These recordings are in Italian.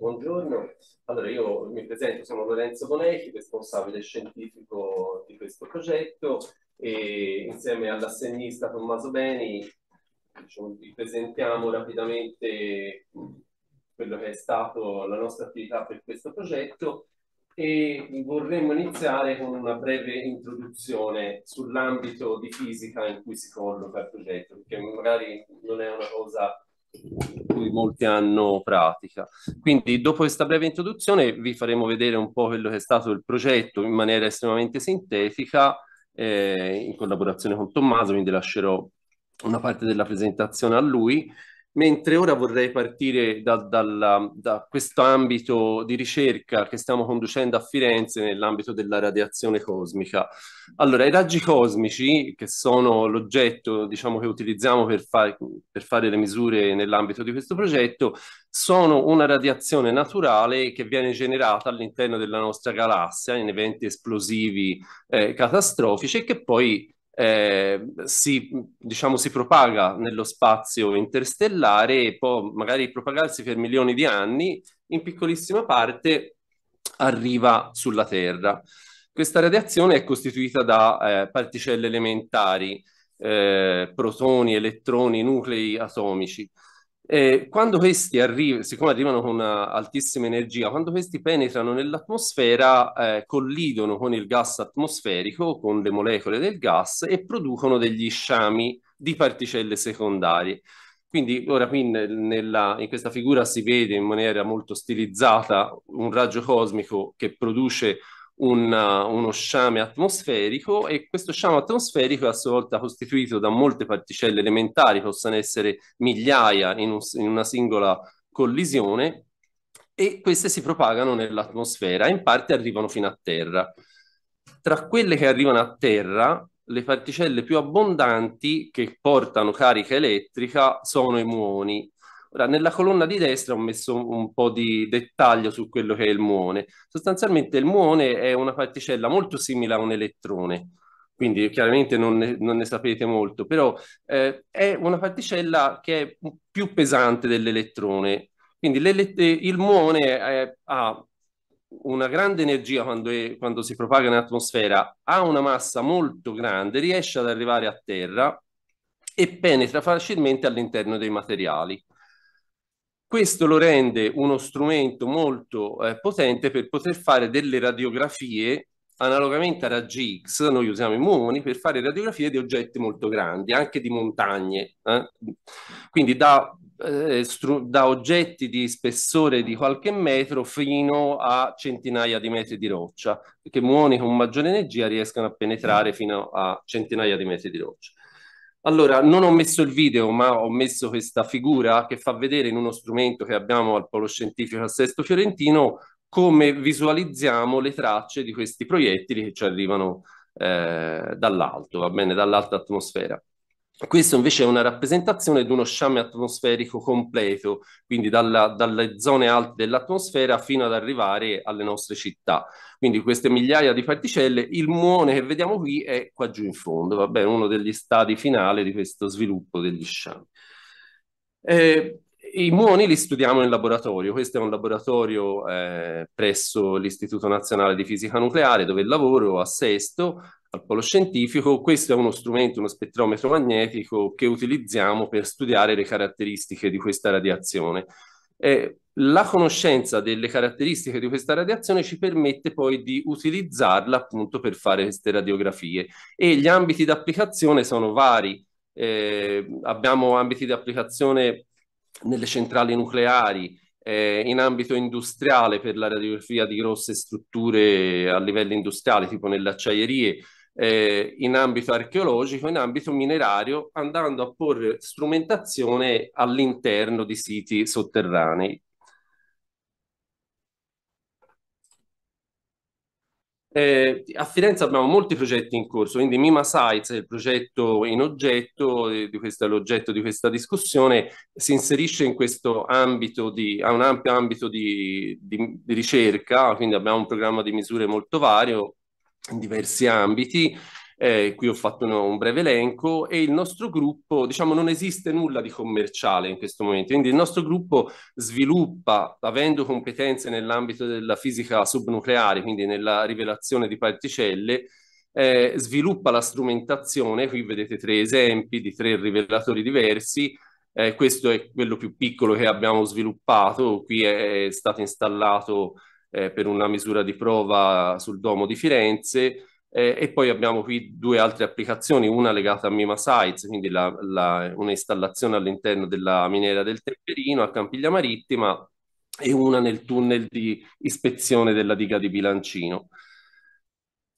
Buongiorno, allora io mi presento, sono Lorenzo Bonetti, responsabile scientifico di questo progetto e insieme all'assegnista Tommaso Beni diciamo, vi presentiamo rapidamente quello che è stato la nostra attività per questo progetto e vorremmo iniziare con una breve introduzione sull'ambito di fisica in cui si colloca il progetto, perché magari non è una cosa di cui molti hanno pratica. Quindi dopo questa breve introduzione vi faremo vedere un po' quello che è stato il progetto in maniera estremamente sintetica eh, in collaborazione con Tommaso, quindi lascerò una parte della presentazione a lui Mentre ora vorrei partire da, da, da questo ambito di ricerca che stiamo conducendo a Firenze nell'ambito della radiazione cosmica. Allora, i raggi cosmici, che sono l'oggetto diciamo, che utilizziamo per, far, per fare le misure nell'ambito di questo progetto, sono una radiazione naturale che viene generata all'interno della nostra galassia in eventi esplosivi eh, catastrofici e che poi eh, si, diciamo, si propaga nello spazio interstellare e può magari propagarsi per milioni di anni, in piccolissima parte arriva sulla Terra. Questa radiazione è costituita da eh, particelle elementari, eh, protoni, elettroni, nuclei atomici. Eh, quando questi arrivano, siccome arrivano con una altissima energia, quando questi penetrano nell'atmosfera, eh, collidono con il gas atmosferico, con le molecole del gas e producono degli sciami di particelle secondarie. Quindi ora qui nella, in questa figura si vede in maniera molto stilizzata un raggio cosmico che produce un, uh, uno sciame atmosferico e questo sciame atmosferico è a sua volta costituito da molte particelle elementari, possano essere migliaia in, un, in una singola collisione e queste si propagano nell'atmosfera e in parte arrivano fino a terra. Tra quelle che arrivano a terra, le particelle più abbondanti che portano carica elettrica sono i muoni, Ora, nella colonna di destra ho messo un po' di dettaglio su quello che è il muone. Sostanzialmente il muone è una particella molto simile a un elettrone, quindi chiaramente non ne, non ne sapete molto, però eh, è una particella che è più pesante dell'elettrone. Quindi il muone è, ha una grande energia quando, è, quando si propaga in atmosfera, ha una massa molto grande, riesce ad arrivare a terra e penetra facilmente all'interno dei materiali. Questo lo rende uno strumento molto eh, potente per poter fare delle radiografie analogamente a raggi X, noi usiamo i muoni per fare radiografie di oggetti molto grandi, anche di montagne. Eh? Quindi da, eh, da, oggetti di spessore di qualche metro fino a centinaia di metri di roccia, perché muoni con maggiore energia riescono a penetrare fino a centinaia di metri di roccia. Allora, non ho messo il video, ma ho messo questa figura che fa vedere in uno strumento che abbiamo al Polo Scientifico a Sesto Fiorentino come visualizziamo le tracce di questi proiettili che ci arrivano eh, dall'alto, va bene, dall'alta atmosfera. Questo invece è una rappresentazione di uno sciame atmosferico completo, quindi dalla, dalle zone alte dell'atmosfera fino ad arrivare alle nostre città. Quindi queste migliaia di particelle, il muone che vediamo qui è qua giù in fondo, va bene, uno degli stadi finali di questo sviluppo degli sciami. Eh, i muoni li studiamo in laboratorio, questo è un laboratorio eh, presso l'Istituto Nazionale di Fisica Nucleare dove lavoro a Sesto, al polo scientifico, questo è uno strumento, uno spettrometro magnetico che utilizziamo per studiare le caratteristiche di questa radiazione. Eh, la conoscenza delle caratteristiche di questa radiazione ci permette poi di utilizzarla appunto per fare queste radiografie e gli ambiti di applicazione sono vari. Eh, abbiamo ambiti di applicazione nelle centrali nucleari, eh, in ambito industriale per la radiografia di grosse strutture a livello industriale, tipo nelle acciaierie, eh, in ambito archeologico, in ambito minerario, andando a porre strumentazione all'interno di siti sotterranei. Eh, a Firenze abbiamo molti progetti in corso, quindi Mima Sites, il progetto in oggetto, di questa, l'oggetto di questa discussione, si inserisce in questo ambito di, a un ampio ambito di, di, di ricerca, quindi abbiamo un programma di misure molto vario, in diversi ambiti. Eh, qui ho fatto un, un breve elenco e il nostro gruppo, diciamo, non esiste nulla di commerciale in questo momento, quindi il nostro gruppo sviluppa, avendo competenze nell'ambito della fisica subnucleare, quindi nella rivelazione di particelle, eh, sviluppa la strumentazione, qui vedete tre esempi di tre rivelatori diversi, eh, questo è quello più piccolo che abbiamo sviluppato, qui è, è stato installato eh, per una misura di prova sul Domo di Firenze eh, e poi abbiamo qui due altre applicazioni, una legata a Mima Sites, quindi la, la, un'installazione all'interno della miniera del Temperino a Campiglia Marittima e una nel tunnel di ispezione della diga di Bilancino.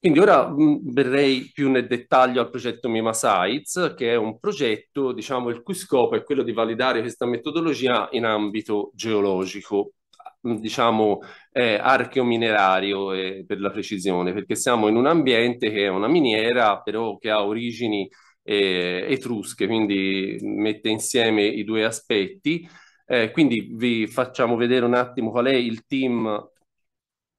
Quindi ora mh, mm, verrei più nel dettaglio al progetto Mima Sites, che è un progetto diciamo, il cui scopo è quello di validare questa metodologia in ambito geologico diciamo, eh, archeominerario eh, per la precisione, perché siamo in un ambiente che è una miniera, però che ha origini eh, etrusche, quindi mette insieme i due aspetti. Eh, quindi vi facciamo vedere un attimo qual è il team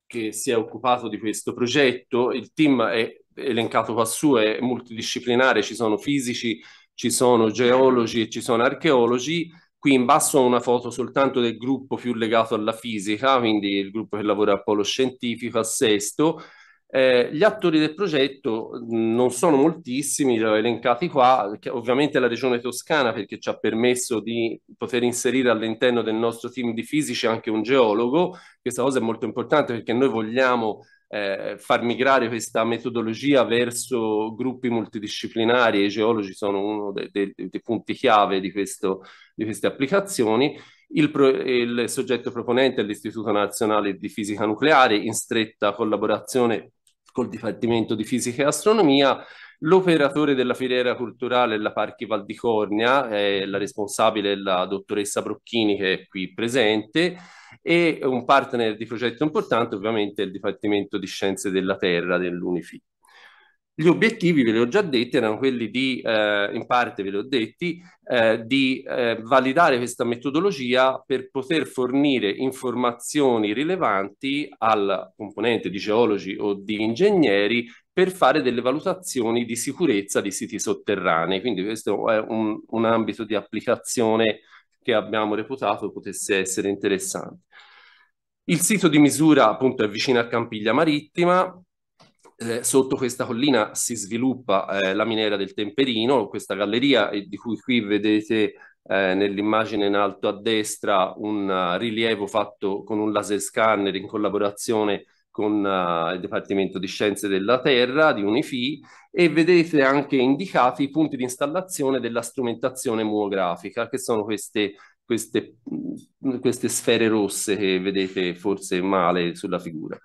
che si è occupato di questo progetto. Il team è elencato qua su, è multidisciplinare, ci sono fisici, ci sono geologi e ci sono archeologi Qui in basso ho una foto soltanto del gruppo più legato alla fisica, quindi il gruppo che lavora al polo scientifico, a Sesto, eh, gli attori del progetto mm, non sono moltissimi, li ho elencati qua, ovviamente la regione toscana perché ci ha permesso di poter inserire all'interno del nostro team di fisici anche un geologo, questa cosa è molto importante perché noi vogliamo eh, far migrare questa metodologia verso gruppi multidisciplinari e i geologi sono uno dei, dei, dei punti chiave di, questo, di queste applicazioni. Il, pro, il soggetto proponente è l'Istituto Nazionale di Fisica Nucleare in stretta collaborazione col Dipartimento di Fisica e Astronomia, l'operatore della filiera culturale della Parchi Val di Cornia, eh, la responsabile la dottoressa Brocchini che è qui presente e un partner di progetto importante ovviamente è il Dipartimento di Scienze della Terra dell'Unifi. Gli obiettivi, ve li ho già detti, erano quelli di, eh, in parte ve li ho detti, eh, di eh, validare questa metodologia per poter fornire informazioni rilevanti al componente di geologi o di ingegneri per fare delle valutazioni di sicurezza di siti sotterranei. Quindi questo è un, un ambito di applicazione che abbiamo reputato potesse essere interessante. Il sito di misura appunto è vicino a Campiglia Marittima, eh, sotto questa collina si sviluppa eh, la miniera del Temperino, questa galleria eh, di cui qui vedete eh, nell'immagine in alto a destra un uh, rilievo fatto con un laser scanner in collaborazione con uh, il Dipartimento di Scienze della Terra di UNIFI e vedete anche indicati i punti di installazione della strumentazione muografica che sono queste, queste, mm, queste sfere rosse che vedete forse male sulla figura.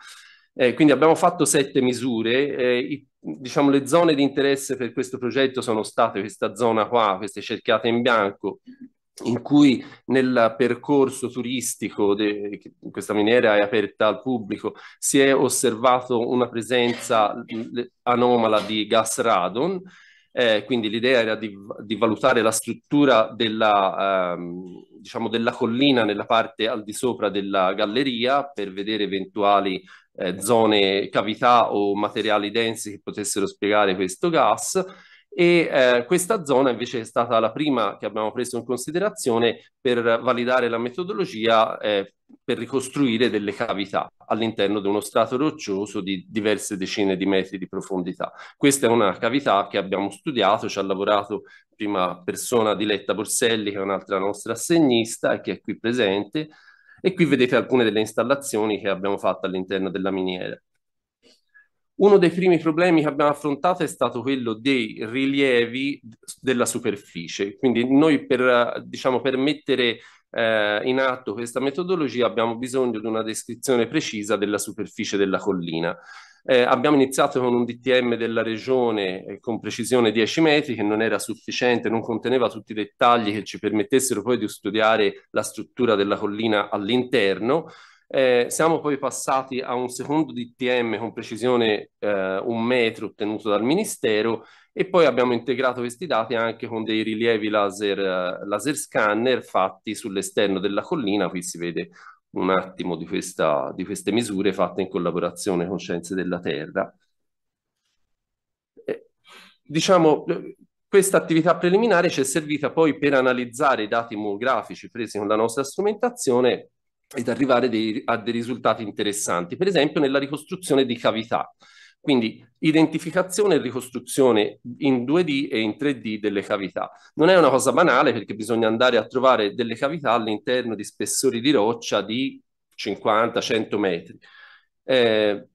Eh, quindi abbiamo fatto sette misure, eh, i, diciamo le zone di interesse per questo progetto sono state questa zona qua, queste cerchiate in bianco, in cui nel percorso turistico de, questa miniera è aperta al pubblico si è osservato una presenza anomala di gas radon eh, quindi l'idea era di, di, valutare la struttura della, ehm, diciamo, della collina nella parte al di sopra della galleria per vedere eventuali eh, zone, cavità o materiali densi che potessero spiegare questo gas e eh, questa zona invece è stata la prima che abbiamo preso in considerazione per validare la metodologia eh, per ricostruire delle cavità all'interno di uno strato roccioso di diverse decine di metri di profondità. Questa è una cavità che abbiamo studiato, ci ha lavorato prima persona Diletta Borselli che è un'altra nostra assegnista e che è qui presente e qui vedete alcune delle installazioni che abbiamo fatto all'interno della miniera. Uno dei primi problemi che abbiamo affrontato è stato quello dei rilievi della superficie. Quindi noi per, diciamo, per mettere eh, in atto questa metodologia abbiamo bisogno di una descrizione precisa della superficie della collina. Eh, abbiamo iniziato con un DTM della regione eh, con precisione 10 metri che non era sufficiente, non conteneva tutti i dettagli che ci permettessero poi di studiare la struttura della collina all'interno eh, siamo poi passati a un secondo DTM con precisione eh, un metro ottenuto dal Ministero e poi abbiamo integrato questi dati anche con dei rilievi laser, eh, laser scanner fatti sull'esterno della collina, qui si vede un attimo di, questa, di queste misure fatte in collaborazione con Scienze della Terra. Eh, diciamo, questa attività preliminare ci è servita poi per analizzare i dati mografici presi con la nostra strumentazione ed arrivare dei, a dei risultati interessanti, per esempio nella ricostruzione di cavità. Quindi identificazione e ricostruzione in 2D e in 3D delle cavità. Non è una cosa banale perché bisogna andare a trovare delle cavità all'interno di spessori di roccia di 50-100 metri. Eh,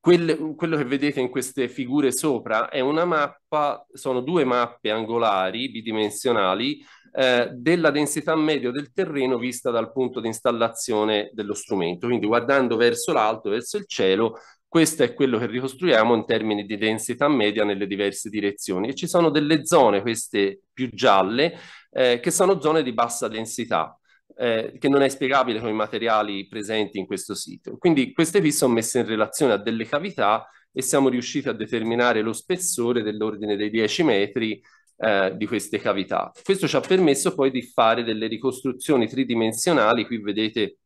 quelle, quello che vedete in queste figure sopra è una mappa, sono due mappe angolari bidimensionali eh, della densità media del terreno vista dal punto di installazione dello strumento. Quindi guardando verso l'alto, verso il cielo, questo è quello che ricostruiamo in termini di densità media nelle diverse direzioni. E ci sono delle zone, queste più gialle, eh, che sono zone di bassa densità, eh, che non è spiegabile con i materiali presenti in questo sito. Quindi queste qui sono messe in relazione a delle cavità e siamo riusciti a determinare lo spessore dell'ordine dei 10 metri eh, di queste cavità. Questo ci ha permesso poi di fare delle ricostruzioni tridimensionali, qui vedete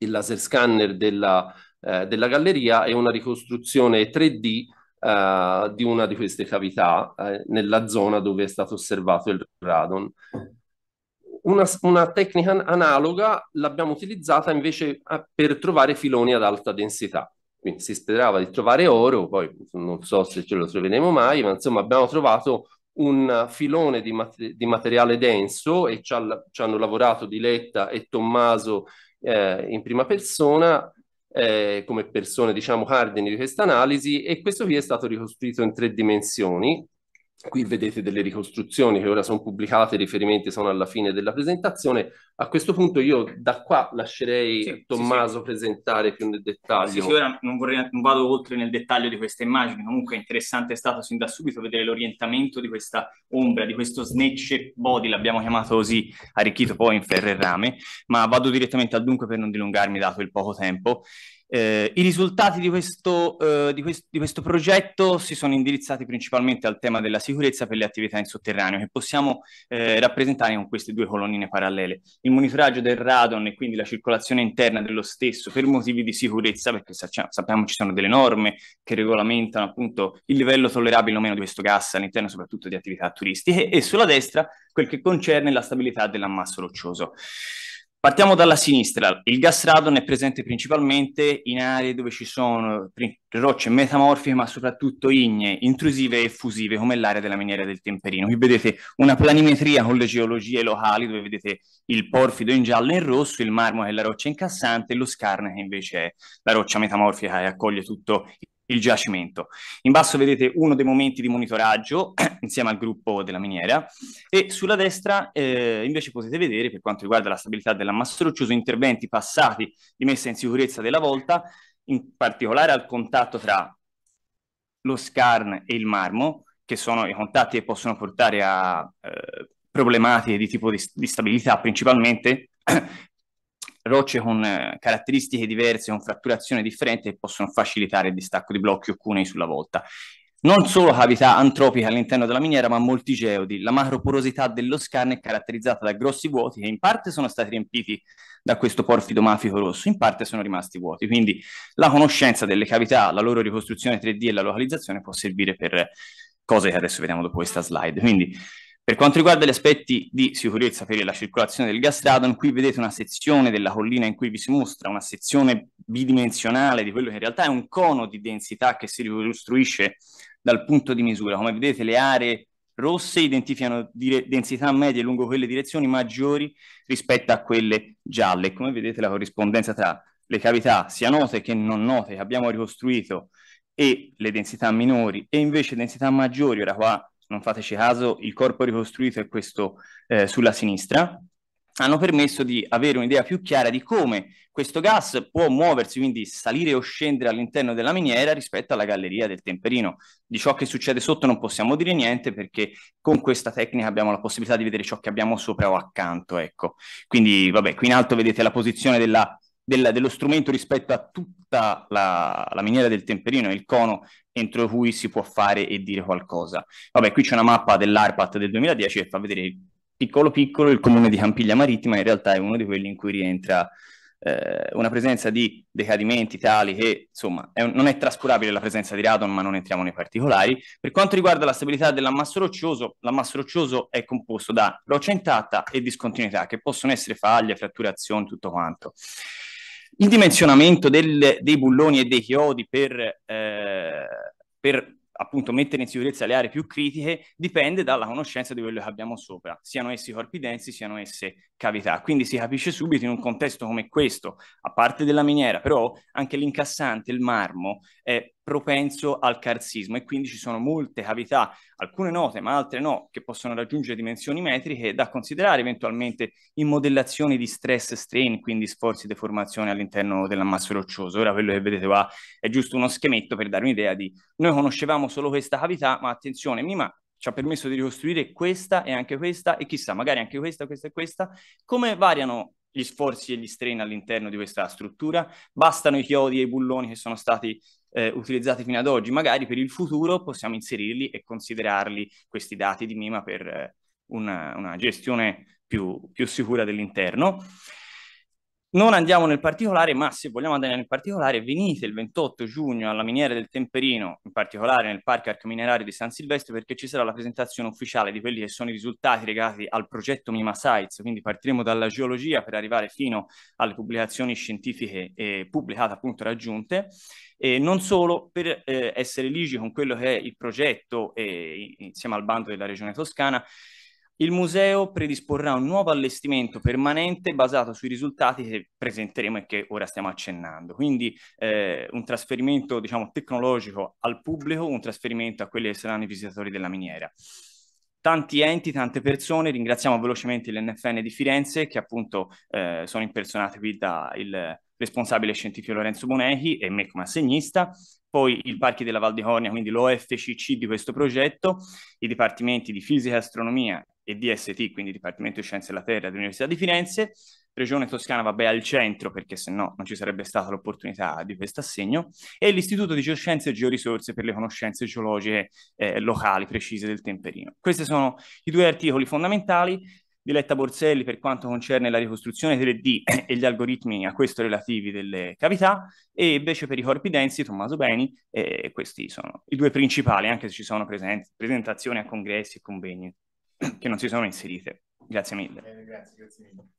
il laser scanner della, eh, della galleria e una ricostruzione 3D eh, di una di queste cavità eh, nella zona dove è stato osservato il radon. Una, una, tecnica analoga l'abbiamo utilizzata invece per trovare filoni ad alta densità. Quindi si sperava di trovare oro, poi non so se ce lo troveremo mai, ma insomma abbiamo trovato un filone di, mat- di materiale denso e ci, ha, ci, hanno lavorato Diletta e Tommaso eh, in prima persona eh, come persone, diciamo, cardini di questa analisi e questo qui è stato ricostruito in tre dimensioni Qui vedete delle ricostruzioni che ora sono pubblicate, i riferimenti sono alla fine della presentazione. A questo punto io da qua lascerei sì, Tommaso sì, sì. presentare più nel dettaglio. Sì, sì ora non, vorrei, non vado oltre nel dettaglio di queste immagini, comunque interessante è stato sin da subito vedere l'orientamento di questa ombra, di questo snatch body, l'abbiamo chiamato così, arricchito poi in ferro e rame, ma vado direttamente al dunque per non dilungarmi dato il poco tempo. Eh, I risultati di questo, eh, di, quest- di questo, progetto si sono indirizzati principalmente al tema della sicurezza per le attività in sotterraneo, che possiamo eh, rappresentare con queste due colonnine parallele. Il monitoraggio del radon e quindi la circolazione interna dello stesso per motivi di sicurezza, perché sac- cioè, sappiamo ci sono delle norme che regolamentano appunto il livello tollerabile o meno di questo gas all'interno soprattutto di attività turistiche, e sulla destra quel che concerne la stabilità dell'ammasso roccioso. Partiamo dalla sinistra. Il gas radon è presente principalmente in aree dove ci sono rocce metamorfiche, ma soprattutto ignee, intrusive e effusive, come l'area della miniera del Temperino. Qui vedete una planimetria con le geologie locali, dove vedete il porfido in giallo e in rosso, il marmo che è la roccia incassante, lo scarne che invece è la roccia metamorfica che accoglie tutto il giacimento. In basso vedete uno dei momenti di monitoraggio insieme al gruppo della miniera e sulla destra eh, invece potete vedere per quanto riguarda la stabilità dell'ammasso roccioso interventi passati di messa in sicurezza della volta, in particolare al contatto tra lo scarn e il marmo, che sono i contatti che possono portare a eh, problematiche di tipo di, di stabilità principalmente rocce con eh, caratteristiche diverse, con fratturazione differente che possono facilitare il distacco di blocchi o cunei sulla volta. Non solo cavità antropica all'interno della miniera, ma molti geodi. La macroporosità dello scan è caratterizzata da grossi vuoti che in parte sono stati riempiti da questo porfido mafico rosso, in parte sono rimasti vuoti. Quindi la conoscenza delle cavità, la loro ricostruzione 3D e la localizzazione può servire per cose che adesso vediamo dopo questa slide. Quindi per quanto riguarda gli aspetti di sicurezza per la circolazione del gas radon, qui vedete una sezione della collina in cui vi si mostra, una sezione bidimensionale di quello che in realtà è un cono di densità che si ricostruisce dal punto di misura. Come vedete le aree rosse identificano densità medie lungo quelle direzioni maggiori rispetto a quelle gialle. Come vedete la corrispondenza tra le cavità sia note che non note che abbiamo ricostruito e le densità minori e invece densità maggiori, ora qua non fateci caso, il corpo ricostruito è questo eh, sulla sinistra, hanno permesso di avere un'idea più chiara di come questo gas può muoversi, quindi salire o scendere all'interno della miniera rispetto alla galleria del temperino. Di ciò che succede sotto non possiamo dire niente perché con questa tecnica abbiamo la possibilità di vedere ciò che abbiamo sopra o accanto. Ecco. Quindi, vabbè, qui in alto vedete la posizione della del, dello strumento rispetto a tutta la, la miniera del temperino, il cono entro cui si può fare e dire qualcosa. Vabbè, qui c'è una mappa dell'ARPAT del 2010 che fa vedere piccolo piccolo il comune di Campiglia Marittima, in realtà è uno di quelli in cui rientra eh, una presenza di decadimenti tali che, insomma, è un, non è trascurabile la presenza di radon, ma non entriamo nei particolari. Per quanto riguarda la stabilità dell'ammasso roccioso, l'ammasso roccioso è composto da roccia intatta e discontinuità, che possono essere faglie, fratturazioni, tutto quanto. Il dimensionamento del, dei bulloni e dei chiodi per, eh, per appunto mettere in sicurezza le aree più critiche dipende dalla conoscenza di quello che abbiamo sopra, siano essi corpi densi, siano esse cavità. Quindi si capisce subito in un contesto come questo, a parte della miniera, però anche l'incassante, il marmo, eh, propenso al carsismo e quindi ci sono molte cavità, alcune note ma altre no, che possono raggiungere dimensioni metriche da considerare eventualmente in modellazioni di stress strain, quindi sforzi di deformazione all'interno dell'ammasso roccioso. Ora quello che vedete qua è giusto uno schemetto per dare un'idea di noi conoscevamo solo questa cavità, ma attenzione, Mima ci ha permesso di ricostruire questa e anche questa e chissà, magari anche questa, questa e questa. Come variano gli sforzi e gli strain all'interno di questa struttura? Bastano i chiodi e i bulloni che sono stati eh, utilizzati fino ad oggi, magari per il futuro possiamo inserirli e considerarli questi dati di MIMA per eh, una, una, gestione più, più sicura dell'interno. Non andiamo nel particolare, ma se vogliamo andare nel particolare, venite il 28 giugno alla miniera del Temperino, in particolare nel parco arcominerario di San Silvestro, perché ci sarà la presentazione ufficiale di quelli che sono i risultati legati al progetto Mima Sites. Quindi partiremo dalla geologia per arrivare fino alle pubblicazioni scientifiche eh, pubblicate, appunto raggiunte, e non solo per eh, essere ligi con quello che è il progetto, eh, insieme al bando della Regione Toscana il museo predisporrà un nuovo allestimento permanente basato sui risultati che presenteremo e che ora stiamo accennando. Quindi eh, un trasferimento diciamo, tecnologico al pubblico, un trasferimento a quelli che saranno i visitatori della miniera. Tanti enti, tante persone, ringraziamo velocemente l'NFN di Firenze che appunto eh, sono impersonate qui dal responsabile scientifico Lorenzo Bonechi e me come assegnista, poi il Parchi della Val di Cornia, quindi l'OFCC di questo progetto, i dipartimenti di fisica e astronomia e DST, quindi Dipartimento di Scienze della Terra dell'Università di Firenze, Regione Toscana vabbè al centro perché se no non ci sarebbe stata l'opportunità di questo assegno e l'Istituto di Geoscienze e Georisorse per le conoscenze geologiche eh, locali precise del Temperino. Questi sono i due articoli fondamentali di Letta Borselli per quanto concerne la ricostruzione 3D e gli algoritmi a questo relativi delle cavità e invece per i corpi densi Tommaso Beni, e questi sono i due principali, anche se ci sono present- presentazioni a congressi e convegni che non si sono inserite. Grazie mille. Eh, grazie, grazie mille.